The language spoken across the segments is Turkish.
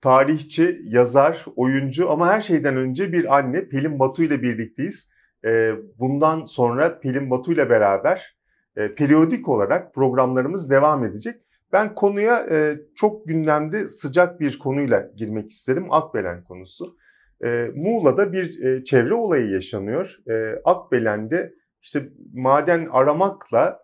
tarihçi, yazar, oyuncu ama her şeyden önce bir anne Pelin Batu ile birlikteyiz. Ee, bundan sonra Pelin Batu ile beraber e, periyodik olarak programlarımız devam edecek. Ben konuya e, çok gündemde sıcak bir konuyla girmek isterim. Akbelen konusu. E, Muğla'da bir çevre olayı yaşanıyor. Akbelen'de işte maden aramakla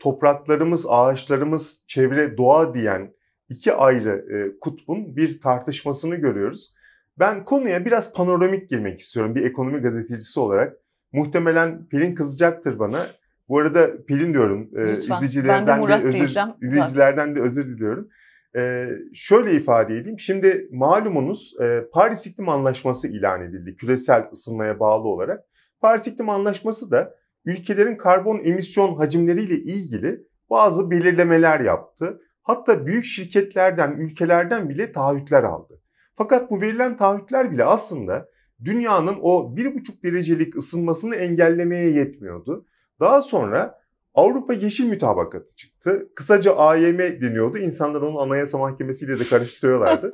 topraklarımız, ağaçlarımız, çevre, doğa diyen iki ayrı e, kutbun bir tartışmasını görüyoruz. Ben konuya biraz panoramik girmek istiyorum bir ekonomi gazetecisi olarak. Muhtemelen Pelin kızacaktır bana. Bu arada Pelin diyorum e, Lütfen. izleyicilerden de, de özür diyeceğim. izleyicilerden de özür diliyorum. E, şöyle ifade edeyim. Şimdi malumunuz e, Paris İklim Anlaşması ilan edildi küresel ısınmaya bağlı olarak. Paris İklim Anlaşması da ülkelerin karbon emisyon hacimleriyle ilgili bazı belirlemeler yaptı. Hatta büyük şirketlerden, ülkelerden bile taahhütler aldı. Fakat bu verilen taahhütler bile aslında dünyanın o 1,5 derecelik ısınmasını engellemeye yetmiyordu. Daha sonra Avrupa Yeşil Mütabakatı çıktı. Kısaca AYM deniyordu. İnsanlar onu Anayasa Mahkemesi ile de karıştırıyorlardı.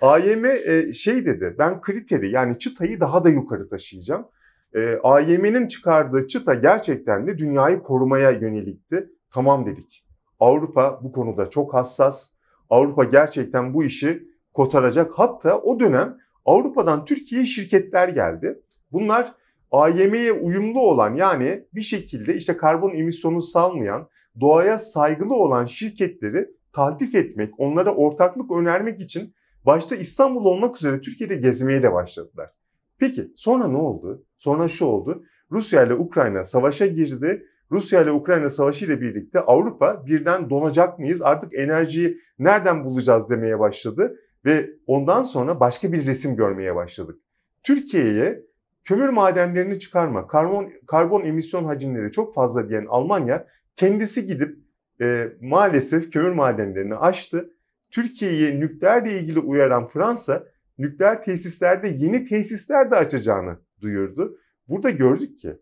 AYM e, şey dedi, ben kriteri yani çıtayı daha da yukarı taşıyacağım. E, AYM'nin çıkardığı çıta gerçekten de dünyayı korumaya yönelikti. Tamam dedik. Avrupa bu konuda çok hassas. Avrupa gerçekten bu işi kotaracak. Hatta o dönem Avrupa'dan Türkiye'ye şirketler geldi. Bunlar AYM'ye uyumlu olan yani bir şekilde işte karbon emisyonu salmayan, doğaya saygılı olan şirketleri tahdif etmek, onlara ortaklık önermek için başta İstanbul olmak üzere Türkiye'de gezmeye de başladılar. Peki sonra ne oldu? Sonra şu oldu. Rusya ile Ukrayna savaşa girdi Rusya ile Ukrayna savaşı ile birlikte Avrupa birden donacak mıyız? Artık enerjiyi nereden bulacağız demeye başladı ve ondan sonra başka bir resim görmeye başladık. Türkiye'ye kömür madenlerini çıkarma, karbon, karbon emisyon hacimleri çok fazla diyen Almanya kendisi gidip e, maalesef kömür madenlerini açtı. Türkiye'ye nükleerle ilgili uyaran Fransa nükleer tesislerde yeni tesisler de açacağını duyurdu. Burada gördük ki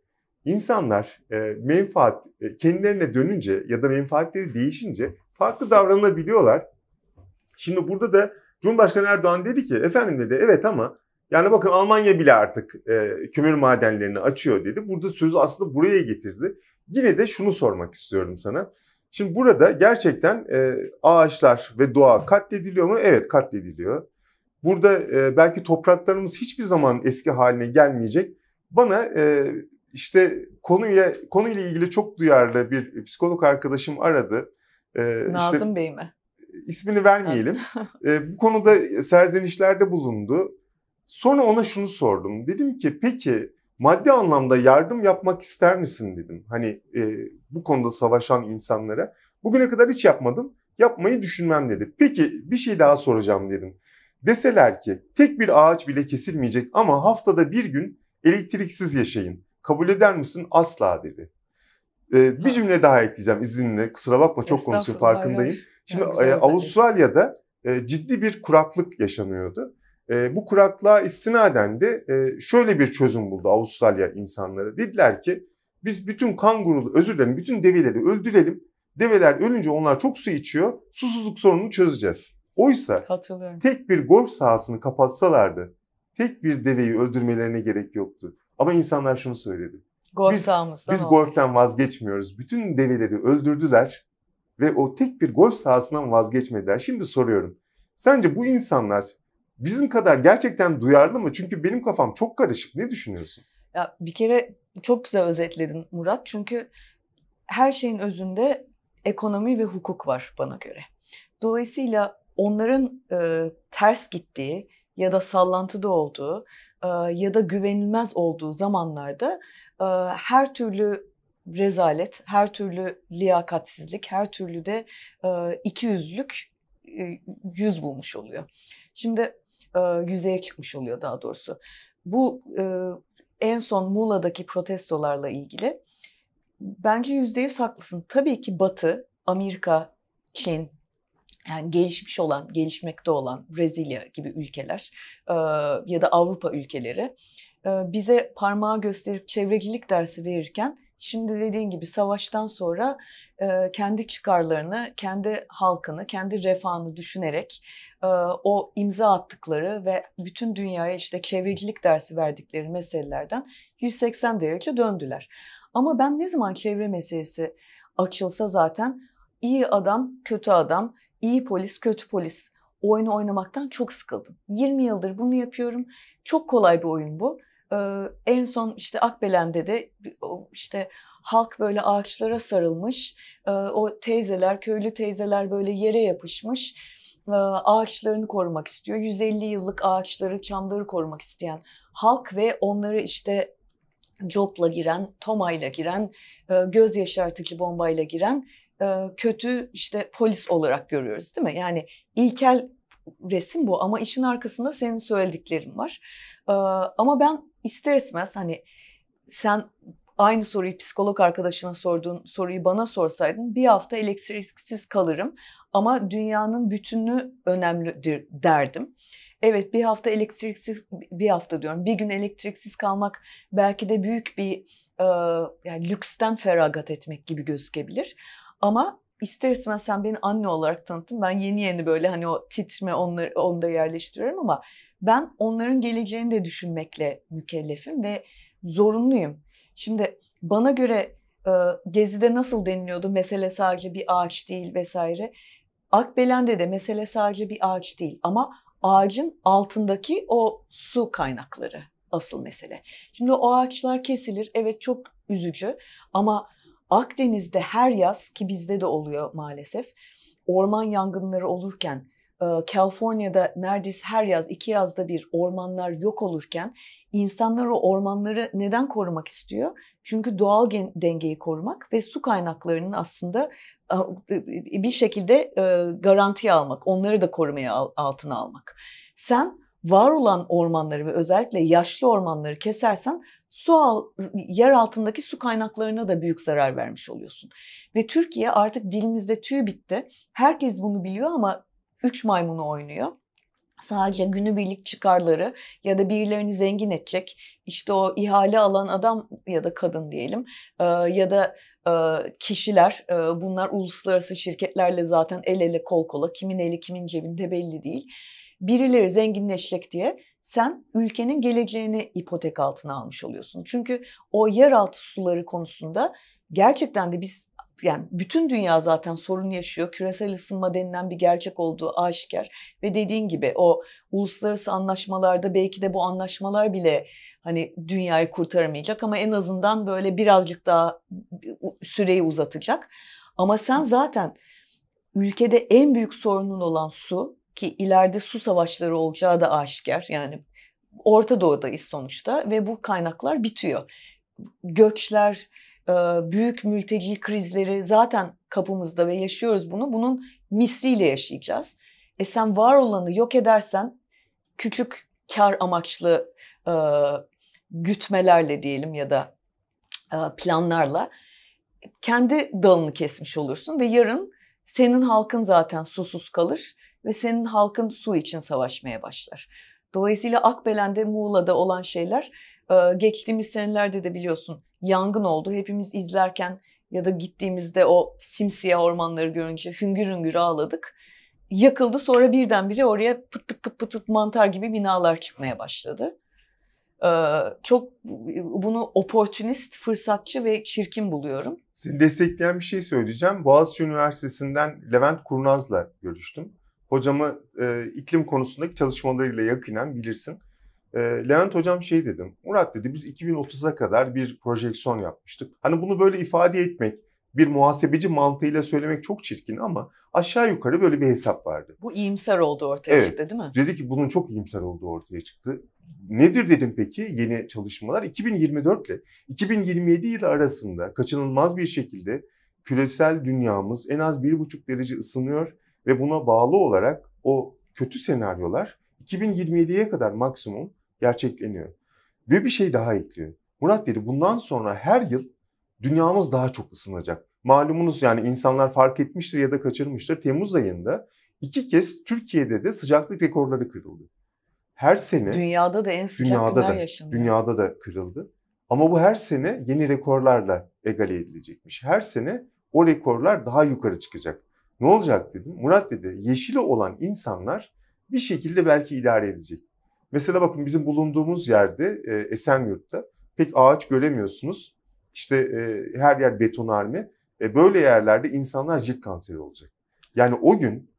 İnsanlar e, menfaat e, kendilerine dönünce ya da menfaatleri değişince farklı davranabiliyorlar. Şimdi burada da Cumhurbaşkanı Erdoğan dedi ki efendim dedi evet ama yani bakın Almanya bile artık e, kömür madenlerini açıyor dedi. Burada sözü aslında buraya getirdi. Yine de şunu sormak istiyorum sana. Şimdi burada gerçekten e, ağaçlar ve doğa katlediliyor mu? Evet katlediliyor. Burada e, belki topraklarımız hiçbir zaman eski haline gelmeyecek. Bana e, işte konuyla konuyla ilgili çok duyarlı bir psikolog arkadaşım aradı. Ee, Nazım işte, Bey mi? İsmini vermeyelim. ee, bu konuda serzenişlerde bulundu. Sonra ona şunu sordum. Dedim ki peki maddi anlamda yardım yapmak ister misin dedim. Hani e, bu konuda savaşan insanlara. Bugüne kadar hiç yapmadım. Yapmayı düşünmem dedi. Peki bir şey daha soracağım dedim. Deseler ki tek bir ağaç bile kesilmeyecek ama haftada bir gün elektriksiz yaşayın kabul eder misin? Asla dedi. Ee, bir cümle daha ekleyeceğim izinle. Kusura bakma çok konuşuyor farkındayım. Şimdi e, yani Avustralya'da e, ciddi bir kuraklık yaşanıyordu. E, bu kuraklığa istinaden de e, şöyle bir çözüm buldu Avustralya insanları. Dediler ki biz bütün kanguruları özür dilerim bütün develeri öldürelim. Develer ölünce onlar çok su içiyor. Susuzluk sorununu çözeceğiz. Oysa tek bir golf sahasını kapatsalardı tek bir deveyi öldürmelerine gerek yoktu. Ama insanlar şunu söyledi. Golf biz, biz golften vazgeçmiyoruz. Bütün develeri öldürdüler ve o tek bir golf sahasından vazgeçmediler. Şimdi soruyorum. Sence bu insanlar bizim kadar gerçekten duyarlı mı? Çünkü benim kafam çok karışık. Ne düşünüyorsun? Ya bir kere çok güzel özetledin Murat. Çünkü her şeyin özünde ekonomi ve hukuk var bana göre. Dolayısıyla onların e, ters gittiği ya da sallantıda olduğu ya da güvenilmez olduğu zamanlarda her türlü rezalet, her türlü liyakatsizlik, her türlü de iki yüzlük yüz bulmuş oluyor. Şimdi yüzeye çıkmış oluyor daha doğrusu. Bu en son Muğla'daki protestolarla ilgili bence yüzde yüz haklısın. Tabii ki Batı, Amerika, Çin, yani gelişmiş olan, gelişmekte olan Brezilya gibi ülkeler e, ya da Avrupa ülkeleri e, bize parmağı gösterip çevrecilik dersi verirken şimdi dediğin gibi savaştan sonra e, kendi çıkarlarını, kendi halkını, kendi refahını düşünerek e, o imza attıkları ve bütün dünyaya işte çevrecilik dersi verdikleri meselelerden 180 derece döndüler. Ama ben ne zaman çevre meselesi açılsa zaten iyi adam, kötü adam, iyi polis, kötü polis oyunu oynamaktan çok sıkıldım. 20 yıldır bunu yapıyorum. Çok kolay bir oyun bu. Ee, en son işte Akbelen'de de işte halk böyle ağaçlara sarılmış. Ee, o teyzeler, köylü teyzeler böyle yere yapışmış. Ee, ağaçlarını korumak istiyor. 150 yıllık ağaçları, çamları korumak isteyen halk ve onları işte Jopla giren, tomayla giren, e, göz yaşartıcı bombayla giren kötü işte polis olarak görüyoruz değil mi? Yani ilkel resim bu ama işin arkasında senin söylediklerin var. Ama ben ister istemez hani sen aynı soruyu psikolog arkadaşına sorduğun soruyu bana sorsaydın bir hafta elektriksiz kalırım ama dünyanın bütünü önemlidir derdim. Evet bir hafta elektriksiz bir hafta diyorum bir gün elektriksiz kalmak belki de büyük bir e, yani lüksten feragat etmek gibi gözükebilir. Ama ister istemez sen beni anne olarak tanıttın. Ben yeni yeni böyle hani o titreme onları, onu da yerleştiriyorum ama ben onların geleceğini de düşünmekle mükellefim ve zorunluyum. Şimdi bana göre e, Gezi'de nasıl deniliyordu? Mesele sadece bir ağaç değil vesaire. Akbelen'de de mesele sadece bir ağaç değil ama ağacın altındaki o su kaynakları asıl mesele. Şimdi o ağaçlar kesilir. Evet çok üzücü ama Akdeniz'de her yaz ki bizde de oluyor maalesef orman yangınları olurken California'da e, neredeyse her yaz iki yazda bir ormanlar yok olurken insanlar o ormanları neden korumak istiyor? Çünkü doğal dengeyi korumak ve su kaynaklarının aslında bir şekilde e, garantiye almak, onları da korumaya altına almak. Sen var olan ormanları ve özellikle yaşlı ormanları kesersen su al, yer altındaki su kaynaklarına da büyük zarar vermiş oluyorsun. Ve Türkiye artık dilimizde tüy bitti. Herkes bunu biliyor ama üç maymunu oynuyor sadece günübirlik çıkarları ya da birilerini zengin edecek işte o ihale alan adam ya da kadın diyelim ya da kişiler bunlar uluslararası şirketlerle zaten el ele kol kola kimin eli kimin cebinde belli değil birileri zenginleşecek diye sen ülkenin geleceğini ipotek altına almış oluyorsun. Çünkü o yeraltı suları konusunda gerçekten de biz yani bütün dünya zaten sorun yaşıyor. Küresel ısınma denilen bir gerçek olduğu aşikar. Ve dediğin gibi o uluslararası anlaşmalarda belki de bu anlaşmalar bile hani dünyayı kurtaramayacak ama en azından böyle birazcık daha süreyi uzatacak. Ama sen zaten ülkede en büyük sorunun olan su ki ileride su savaşları olacağı da aşikar. Yani Orta Doğu'dayız sonuçta ve bu kaynaklar bitiyor. Göçler, e, büyük mülteci krizleri zaten kapımızda ve yaşıyoruz bunu. Bunun misliyle yaşayacağız. E sen var olanı yok edersen küçük kar amaçlı e, gütmelerle diyelim ya da e, planlarla kendi dalını kesmiş olursun ve yarın senin halkın zaten susuz kalır ve senin halkın su için savaşmaya başlar. Dolayısıyla Akbelen'de Muğla'da olan şeyler e, geçtiğimiz senelerde de biliyorsun yangın oldu. Hepimiz izlerken ya da gittiğimizde o simsiyah ormanları görünce hüngür hüngür ağladık. Yakıldı sonra birdenbire oraya pıt pıt pıt pıt, mantar gibi binalar çıkmaya başladı. E, çok bunu oportunist, fırsatçı ve çirkin buluyorum. Seni destekleyen bir şey söyleyeceğim. Boğaziçi Üniversitesi'nden Levent Kurnaz'la görüştüm. Hocamı e, iklim konusundaki çalışmalarıyla yakinen bilirsin. E, Levent hocam şey dedim. Murat dedi biz 2030'a kadar bir projeksiyon yapmıştık. Hani bunu böyle ifade etmek, bir muhasebeci mantığıyla söylemek çok çirkin ama aşağı yukarı böyle bir hesap vardı. Bu iyimser oldu ortaya evet. çıktı değil mi? Dedi ki bunun çok iyimser olduğu ortaya çıktı. Nedir dedim peki yeni çalışmalar? 2024 ile 2027 yılı arasında kaçınılmaz bir şekilde küresel dünyamız en az 1,5 derece ısınıyor ve buna bağlı olarak o kötü senaryolar 2027'ye kadar maksimum gerçekleniyor. Ve bir şey daha ekliyor. Murat dedi bundan sonra her yıl dünyamız daha çok ısınacak. Malumunuz yani insanlar fark etmiştir ya da kaçırmıştır. Temmuz ayında iki kez Türkiye'de de sıcaklık rekorları kırıldı. Her sene dünyada da en sıcak dünyada da, yaşandı. Dünyada da kırıldı. Ama bu her sene yeni rekorlarla egale edilecekmiş. Her sene o rekorlar daha yukarı çıkacak. Ne olacak dedim. Murat dedi yeşili olan insanlar bir şekilde belki idare edecek. Mesela bakın bizim bulunduğumuz yerde e, Esenyurt'ta pek ağaç göremiyorsunuz. İşte e, her yer betonarme. E, böyle yerlerde insanlar cilt kanseri olacak. Yani o gün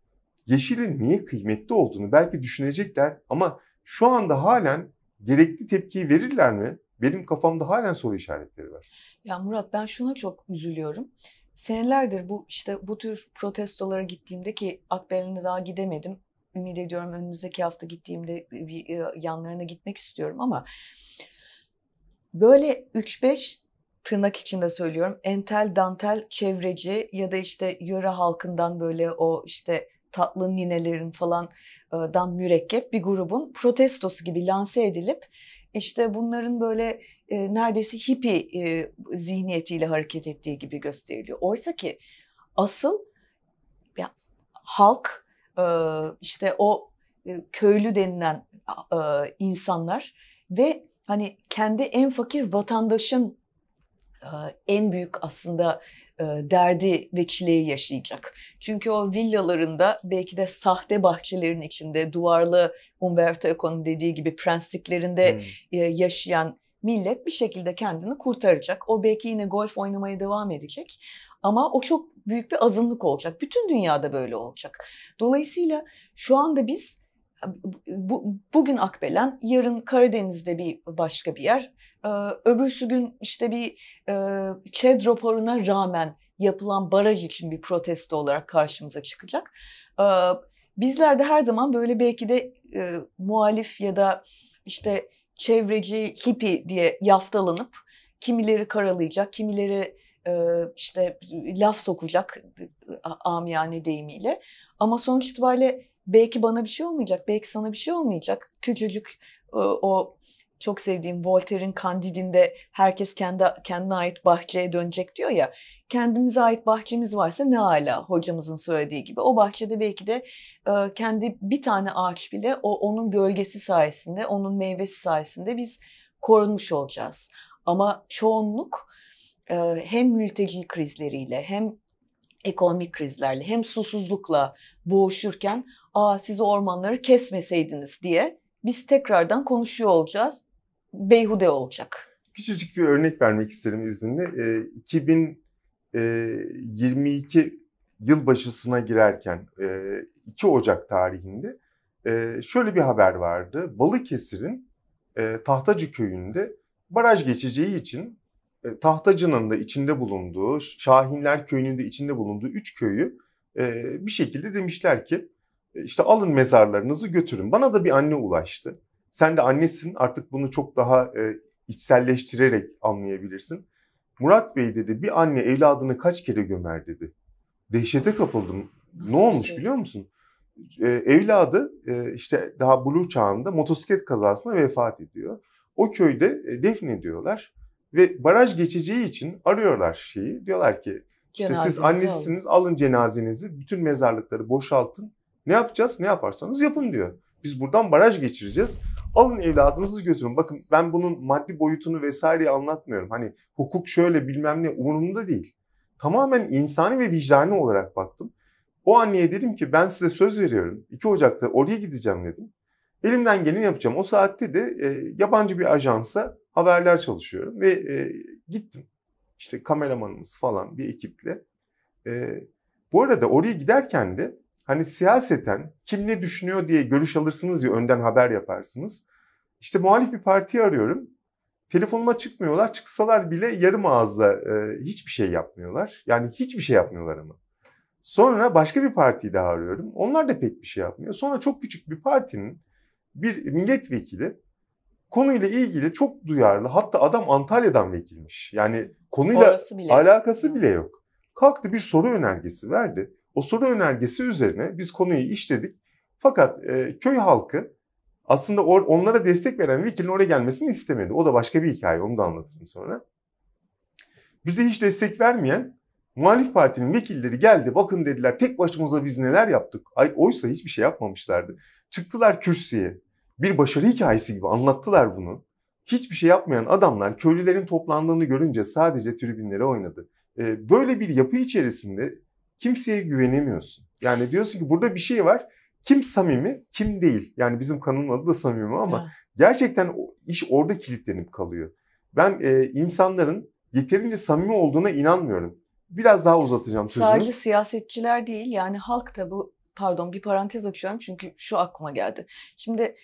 yeşilin niye kıymetli olduğunu belki düşünecekler ama şu anda halen gerekli tepkiyi verirler mi? Benim kafamda halen soru işaretleri var. Ya Murat ben şuna çok üzülüyorum. Senelerdir bu işte bu tür protestolara gittiğimde ki Akbelen'e daha gidemedim. Ümit ediyorum önümüzdeki hafta gittiğimde bir e, yanlarına gitmek istiyorum ama böyle 3-5 tırnak içinde söylüyorum entel dantel çevreci ya da işte yöre halkından böyle o işte tatlı ninelerin falan falandan mürekkep bir grubun protestosu gibi lanse edilip işte bunların böyle e, neredeyse hippie e, zihniyetiyle hareket ettiği gibi gösteriliyor. Oysa ki asıl ya, halk e, işte o e, köylü denilen e, insanlar ve hani kendi en fakir vatandaşın e, en büyük aslında e, derdi ve çileyi yaşayacak. Çünkü o villalarında belki de sahte bahçelerin içinde duvarlı Umberto Eco'nun dediği gibi prensliklerinde hmm. E, yaşayan millet bir şekilde kendini kurtaracak. O belki yine golf oynamaya devam edecek ama o çok büyük bir azınlık olacak. Bütün dünyada böyle olacak. Dolayısıyla şu anda biz bu, bugün Akbelen, yarın Karadeniz'de bir başka bir yer, Öbürsü gün işte bir ÇED raporuna rağmen yapılan baraj için bir protesto olarak karşımıza çıkacak. Bizler de her zaman böyle belki de muhalif ya da işte çevreci, hippi diye yaftalanıp kimileri karalayacak, kimileri işte laf sokacak amiyane deyimiyle. Ama sonuç itibariyle belki bana bir şey olmayacak, belki sana bir şey olmayacak. Küçücük o çok sevdiğim Voltaire'in Candide'inde herkes kendi kendine ait bahçeye dönecek diyor ya. Kendimize ait bahçemiz varsa ne ala hocamızın söylediği gibi. O bahçede belki de e, kendi bir tane ağaç bile o onun gölgesi sayesinde, onun meyvesi sayesinde biz korunmuş olacağız. Ama çoğunluk e, hem mülteci krizleriyle hem ekonomik krizlerle hem susuzlukla boğuşurken aa siz ormanları kesmeseydiniz diye biz tekrardan konuşuyor olacağız beyhude olacak. Küçücük bir örnek vermek isterim izninle. Ee, e, 2022 yılbaşısına girerken e, 2 Ocak tarihinde e, şöyle bir haber vardı. Balıkesir'in e, Tahtacı köyünde baraj geçeceği için e, Tahtacı'nın da içinde bulunduğu, Şahinler köyünün de içinde bulunduğu 3 köyü e, bir şekilde demişler ki işte alın mezarlarınızı götürün. Bana da bir anne ulaştı. Sen de annesin artık bunu çok daha e, içselleştirerek anlayabilirsin. Murat Bey dedi bir anne evladını kaç kere gömer dedi. Dehşete kapıldım. Nasıl ne olmuş şey? biliyor musun? Ee, evladı e, işte daha blue çağında motosiklet kazasına vefat ediyor. O köyde e, diyorlar ve baraj geçeceği için arıyorlar şeyi. Diyorlar ki işte siz annesiniz alın. alın cenazenizi bütün mezarlıkları boşaltın. Ne yapacağız ne yaparsanız yapın diyor. Biz buradan baraj geçireceğiz. Alın evladınızı götürün. Bakın ben bunun maddi boyutunu vesaireyi anlatmıyorum. Hani hukuk şöyle bilmem ne umurumda değil. Tamamen insani ve vicdani olarak baktım. O anneye dedim ki ben size söz veriyorum. 2 Ocak'ta oraya gideceğim dedim. Elimden geleni yapacağım. O saatte de e, yabancı bir ajansa haberler çalışıyorum ve e, gittim. İşte kameramanımız falan bir ekiple. E, bu arada oraya giderken de Hani siyaseten kim ne düşünüyor diye görüş alırsınız ya önden haber yaparsınız. İşte muhalif bir parti arıyorum. Telefonuma çıkmıyorlar. Çıksalar bile yarım ağızla e, hiçbir şey yapmıyorlar. Yani hiçbir şey yapmıyorlar ama. Sonra başka bir partiyi daha arıyorum. Onlar da pek bir şey yapmıyor. Sonra çok küçük bir partinin bir milletvekili konuyla ilgili çok duyarlı. Hatta adam Antalya'dan vekilmiş. Yani konuyla bile. alakası bile yok. Kalktı bir soru önergesi verdi. O soru önergesi üzerine biz konuyu işledik. Fakat e, köy halkı aslında or, onlara destek veren vekilin oraya gelmesini istemedi. O da başka bir hikaye onu da anlatırım sonra. Bize hiç destek vermeyen muhalif partinin vekilleri geldi bakın dediler tek başımıza biz neler yaptık. Ay, oysa hiçbir şey yapmamışlardı. Çıktılar kürsüye bir başarı hikayesi gibi anlattılar bunu. Hiçbir şey yapmayan adamlar köylülerin toplandığını görünce sadece tribünlere oynadı. E, böyle bir yapı içerisinde kimseye güvenemiyorsun. Yani diyorsun ki burada bir şey var. Kim samimi, kim değil. Yani bizim kanalın adı da samimi ama evet. gerçekten iş orada kilitlenip kalıyor. Ben e, insanların yeterince samimi olduğuna inanmıyorum. Biraz daha uzatacağım sözünü. Sadece siyasetçiler değil yani halk da bu pardon bir parantez açıyorum çünkü şu aklıma geldi. Şimdi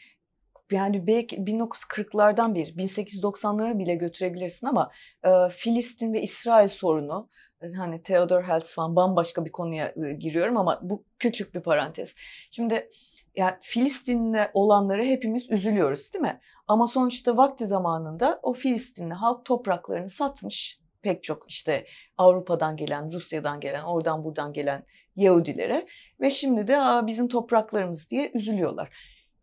yani belki 1940'lardan bir, 1890'lara bile götürebilirsin ama e, Filistin ve İsrail sorunu e, hani Theodor Herzl bambaşka bir konuya e, giriyorum ama bu küçük bir parantez. Şimdi yani Filistin'le olanları hepimiz üzülüyoruz değil mi? Ama sonuçta vakti zamanında o Filistinli halk topraklarını satmış pek çok işte Avrupa'dan gelen, Rusya'dan gelen, oradan buradan gelen Yahudilere ve şimdi de Aa, bizim topraklarımız diye üzülüyorlar.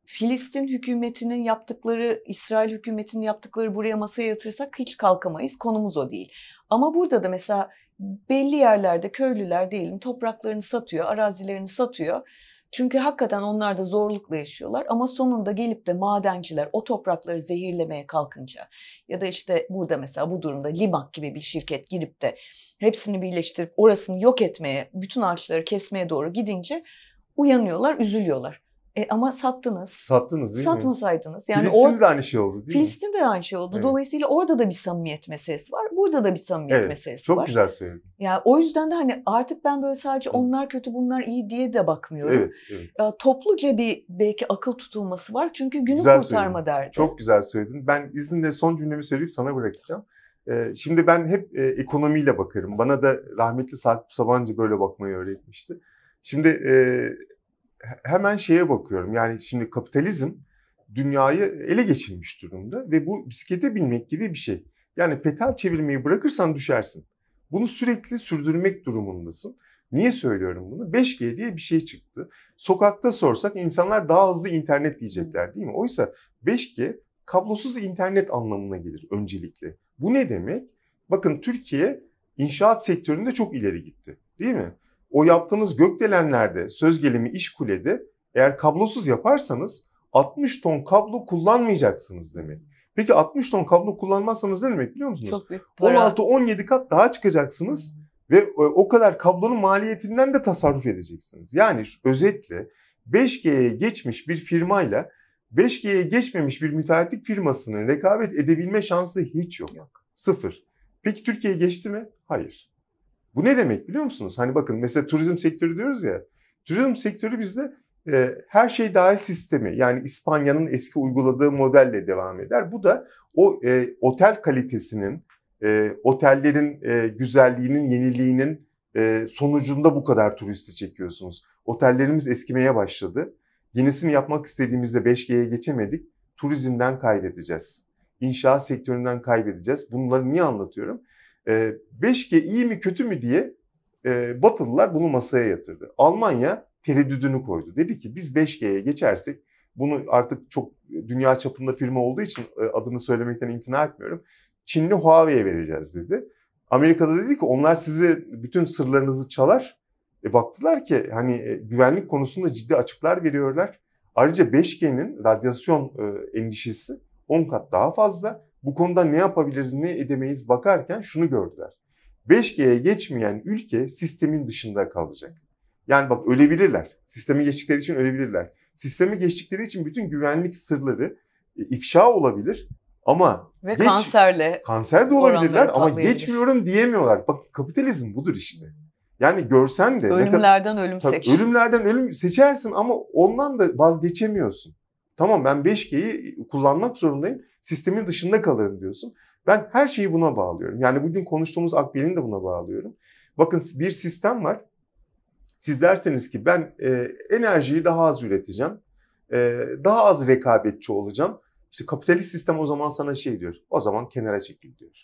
Filistin hükümetinin yaptıkları, İsrail hükümetinin yaptıkları buraya masaya yatırsak hiç kalkamayız. Konumuz o değil. Ama burada da mesela belli yerlerde köylüler diyelim topraklarını satıyor, arazilerini satıyor. Çünkü hakikaten onlar da zorlukla yaşıyorlar ama sonunda gelip de madenciler o toprakları zehirlemeye kalkınca ya da işte burada mesela bu durumda Limak gibi bir şirket girip de hepsini birleştirip orasını yok etmeye, bütün ağaçları kesmeye doğru gidince uyanıyorlar, üzülüyorlar. E, ama sattınız. Sattınız değil Satmasaydınız. mi? Yani Filistin'de de aynı şey oldu değil Filistin'de mi? de aynı şey oldu. Evet. Dolayısıyla orada da bir samimiyet meselesi var. Burada da bir samimiyet evet, meselesi çok var. Çok güzel söyledin. Yani o yüzden de hani artık ben böyle sadece evet. onlar kötü bunlar iyi diye de bakmıyorum. Evet, evet. topluca bir belki akıl tutulması var. Çünkü günü güzel kurtarma söyledin. derdi. Çok güzel söyledin. Ben izninle son cümlemi söyleyip sana bırakacağım. Ee, şimdi ben hep e, ekonomiyle bakarım. Bana da rahmetli Sakıp Sabancı böyle bakmayı öğretmişti. Şimdi e, hemen şeye bakıyorum. Yani şimdi kapitalizm dünyayı ele geçirmiş durumda ve bu bisiklete binmek gibi bir şey. Yani petal çevirmeyi bırakırsan düşersin. Bunu sürekli sürdürmek durumundasın. Niye söylüyorum bunu? 5G diye bir şey çıktı. Sokakta sorsak insanlar daha hızlı internet diyecekler değil mi? Oysa 5G kablosuz internet anlamına gelir öncelikle. Bu ne demek? Bakın Türkiye inşaat sektöründe çok ileri gitti değil mi? o yaptığınız gökdelenlerde, söz gelimi iş kulede eğer kablosuz yaparsanız 60 ton kablo kullanmayacaksınız demek. Peki 60 ton kablo kullanmazsanız ne demek biliyor musunuz? Çok büyük 16-17 kat daha çıkacaksınız ve e, o kadar kablonun maliyetinden de tasarruf edeceksiniz. Yani özetle 5G'ye geçmiş bir firmayla 5G'ye geçmemiş bir müteahhitlik firmasının rekabet edebilme şansı hiç yok. yok. Sıfır. Peki Türkiye geçti mi? Hayır. Bu ne demek biliyor musunuz? Hani bakın mesela turizm sektörü diyoruz ya. Turizm sektörü bizde e, her şey dahil sistemi yani İspanya'nın eski uyguladığı modelle devam eder. Bu da o e, otel kalitesinin, e, otellerin e, güzelliğinin, yeniliğinin e, sonucunda bu kadar turisti çekiyorsunuz. Otellerimiz eskimeye başladı. Yenisini yapmak istediğimizde 5G'ye geçemedik. Turizmden kaybedeceğiz. İnşaat sektöründen kaybedeceğiz. Bunları niye anlatıyorum? E, ee, 5G iyi mi kötü mü diye e, Batılılar bunu masaya yatırdı. Almanya tereddüdünü koydu. Dedi ki biz 5G'ye geçersek bunu artık çok dünya çapında firma olduğu için e, adını söylemekten imtina etmiyorum. Çinli Huawei'ye vereceğiz dedi. Amerika'da dedi ki onlar size bütün sırlarınızı çalar. E baktılar ki hani e, güvenlik konusunda ciddi açıklar veriyorlar. Ayrıca 5G'nin radyasyon e, endişesi 10 kat daha fazla bu konuda ne yapabiliriz, ne edemeyiz bakarken şunu gördüler. 5G'ye geçmeyen ülke sistemin dışında kalacak. Yani bak ölebilirler. Sistemi geçtikleri için ölebilirler. Sistemi geçtikleri için bütün güvenlik sırları e, ifşa olabilir ama ve geç, kanserle kanser de olabilirler ama geçmiyorum diyemiyorlar. Bak kapitalizm budur işte. Yani görsen de ölümlerden kadar, ölüm seç. Ölümlerden ölüm seçersin ama ondan da vazgeçemiyorsun. Tamam ben 5G'yi kullanmak zorundayım. Sistemin dışında kalırım diyorsun. Ben her şeyi buna bağlıyorum. Yani bugün konuştuğumuz Akbil'in de buna bağlıyorum. Bakın bir sistem var. Siz derseniz ki ben e, enerjiyi daha az üreteceğim. E, daha az rekabetçi olacağım. İşte kapitalist sistem o zaman sana şey diyor. O zaman kenara çekil diyor.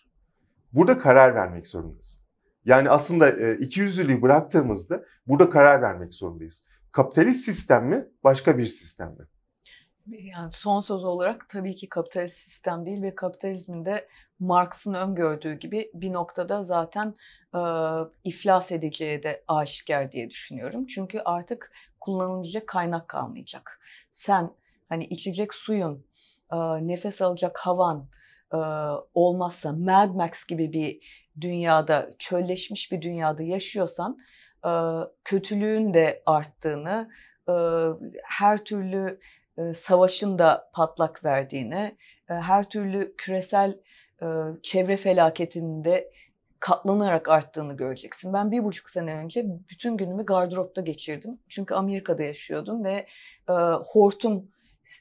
Burada karar vermek zorundasın. Yani aslında e, iki yüzlülüğü bıraktığımızda burada karar vermek zorundayız. Kapitalist sistem mi başka bir sistem mi? yani son söz olarak tabii ki kapitalist sistem değil ve kapitalizmin de Marx'ın öngördüğü gibi bir noktada zaten e, iflas edeceği de aşikar diye düşünüyorum. Çünkü artık kullanılacak kaynak kalmayacak. Sen hani içecek suyun, e, nefes alacak havan e, olmazsa Mad Max gibi bir dünyada, çölleşmiş bir dünyada yaşıyorsan e, kötülüğün de arttığını, e, her türlü e, savaşın da patlak verdiğine, e, her türlü küresel e, çevre felaketinde katlanarak arttığını göreceksin. Ben bir buçuk sene önce bütün günümü gardıropta geçirdim. Çünkü Amerika'da yaşıyordum ve e, hortum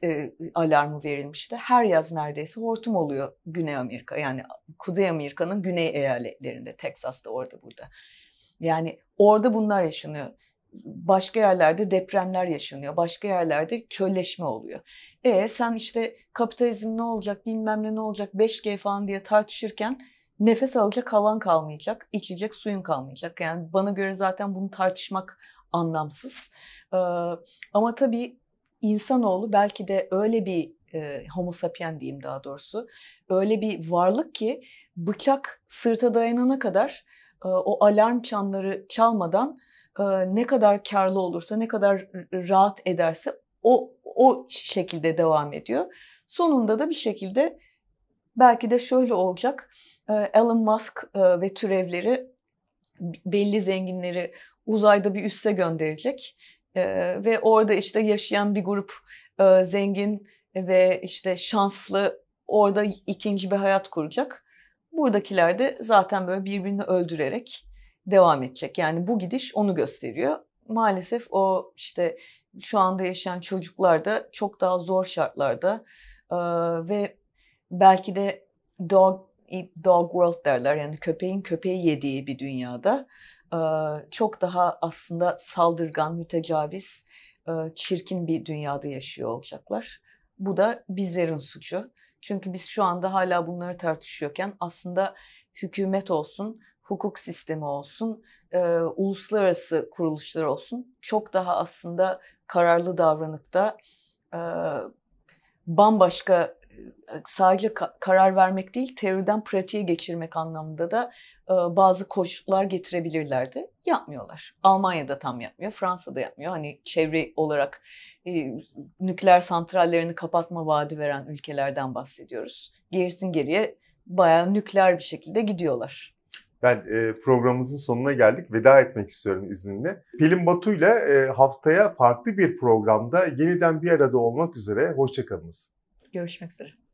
e, alarmı verilmişti. Her yaz neredeyse hortum oluyor Güney Amerika. Yani Kuzey Amerika'nın güney eyaletlerinde, Texas'ta orada burada. Yani orada bunlar yaşanıyor başka yerlerde depremler yaşanıyor. Başka yerlerde kölleşme oluyor. E sen işte kapitalizm ne olacak bilmem ne ne olacak 5G falan diye tartışırken nefes alacak havan kalmayacak, içecek suyun kalmayacak. Yani bana göre zaten bunu tartışmak anlamsız. Ee, ama tabii insanoğlu belki de öyle bir e, homo sapien diyeyim daha doğrusu öyle bir varlık ki bıçak sırta dayanana kadar e, o alarm çanları çalmadan e, ne kadar karlı olursa, ne kadar rahat ederse o o şekilde devam ediyor. Sonunda da bir şekilde belki de şöyle olacak. E, Elon Musk e, ve türevleri belli zenginleri uzayda bir üsse gönderecek. Ve orada işte yaşayan bir grup zengin ve işte şanslı orada ikinci bir hayat kuracak. Buradakiler de zaten böyle birbirini öldürerek devam edecek. Yani bu gidiş onu gösteriyor. Maalesef o işte şu anda yaşayan çocuklar da çok daha zor şartlarda ee, ve belki de dog eat dog world derler yani köpeğin köpeği yediği bir dünyada ee, çok daha aslında saldırgan, mütecaviz, çirkin bir dünyada yaşıyor olacaklar. Bu da bizlerin suçu. Çünkü biz şu anda hala bunları tartışıyorken aslında hükümet olsun, hukuk sistemi olsun, e, uluslararası kuruluşlar olsun çok daha aslında kararlı davranıp da e, bambaşka e, sadece karar vermek değil, teoriden pratiğe geçirmek anlamında da e, bazı koşullar getirebilirlerdi. Yapmıyorlar. Almanya'da tam yapmıyor, Fransa'da yapmıyor. Hani çevre olarak e, nükleer santrallerini kapatma vaadi veren ülkelerden bahsediyoruz. Gerisin geriye bayağı nükleer bir şekilde gidiyorlar. Ben e, programımızın sonuna geldik. Veda etmek istiyorum izninle. Pelin Batu ile e, haftaya farklı bir programda yeniden bir arada olmak üzere. Hoşçakalınız. Görüşmek üzere.